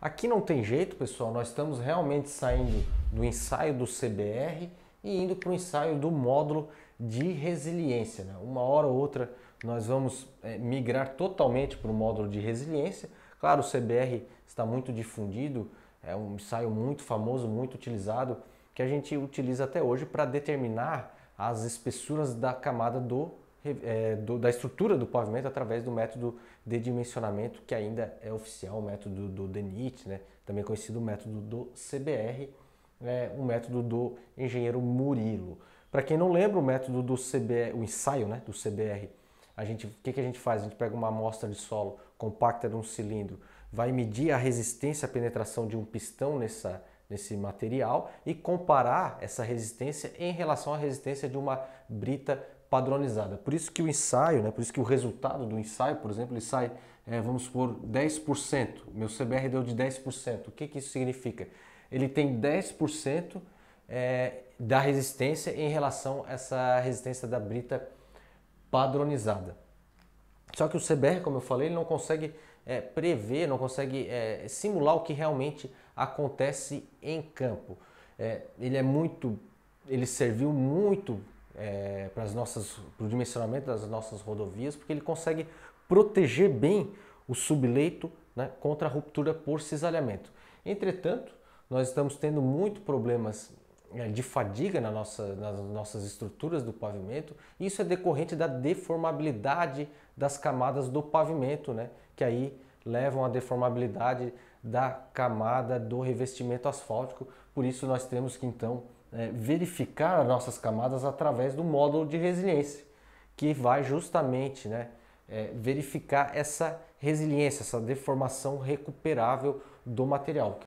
Aqui não tem jeito, pessoal, nós estamos realmente saindo do ensaio do CBR e indo para o ensaio do módulo de resiliência. Né? Uma hora ou outra nós vamos é, migrar totalmente para o módulo de resiliência. Claro, o CBR está muito difundido, é um ensaio muito famoso, muito utilizado, que a gente utiliza até hoje para determinar as espessuras da camada do é, do, da estrutura do pavimento através do método de dimensionamento que ainda é oficial, o método do DENIT, né? também conhecido o método do CBR, né? o método do engenheiro Murilo. Para quem não lembra, o método do CBR, o ensaio né? do CBR, a gente, o que, que a gente faz? A gente pega uma amostra de solo compacta de um cilindro, vai medir a resistência à penetração de um pistão nessa, nesse material e comparar essa resistência em relação à resistência de uma brita padronizada. Por isso que o ensaio, né, por isso que o resultado do ensaio, por exemplo, ele sai, é, vamos supor, 10%. Meu CBR deu de 10%. O que, que isso significa? Ele tem 10% é, da resistência em relação a essa resistência da brita padronizada. Só que o CBR, como eu falei, ele não consegue é, prever, não consegue é, simular o que realmente acontece em campo. É, ele é muito, ele serviu muito é, para o dimensionamento das nossas rodovias, porque ele consegue proteger bem o subleito né, contra a ruptura por cisalhamento. Entretanto, nós estamos tendo muito problemas é, de fadiga na nossa, nas nossas estruturas do pavimento. Isso é decorrente da deformabilidade das camadas do pavimento, né? que aí levam à deformabilidade da camada do revestimento asfáltico. Por isso nós temos que então é, verificar as nossas camadas através do módulo de resiliência, que vai justamente né, é, verificar essa resiliência, essa deformação recuperável do material.